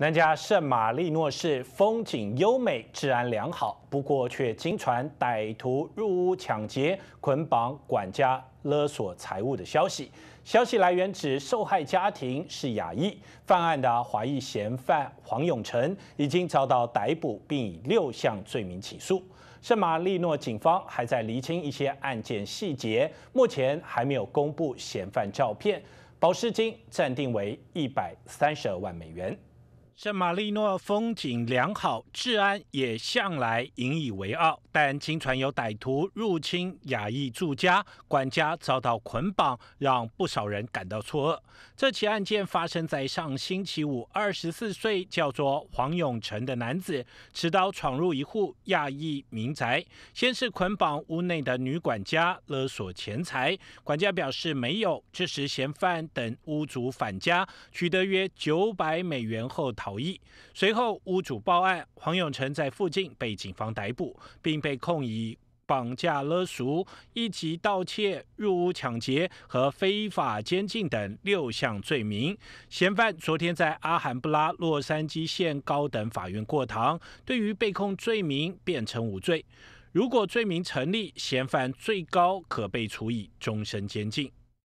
南加圣马利诺市风景优美，治安良好，不过却经传歹徒入屋抢劫、捆绑管家、勒索财物的消息。消息来源指受害家庭是亚裔，犯案的华裔嫌犯黄永成已经遭到逮捕，并以六项罪名起诉。圣马利诺警方还在厘清一些案件细节，目前还没有公布嫌犯照片，保释金暂定为一百三十万美元。圣马力诺风景良好，治安也向来引以为傲。但经传有歹徒入侵亚裔住家，管家遭到捆绑，让不少人感到错愕。这起案件发生在上星期五，二十四岁叫做黄永成的男子持刀闯入一户亚裔民宅，先是捆绑屋内的女管家，勒索钱财。管家表示没有。这时嫌犯等屋主返家，取得约九百美元后逃。逃逸。随后，屋主报案，黄永成在附近被警方逮捕，并被控以绑架勒赎、一级盗窃、入屋抢劫和非法监禁等六项罪名。嫌犯昨天在阿罕布拉洛杉矶县高等法院过堂，对于被控罪名辩称无罪。如果罪名成立，嫌犯最高可被处以终身监禁。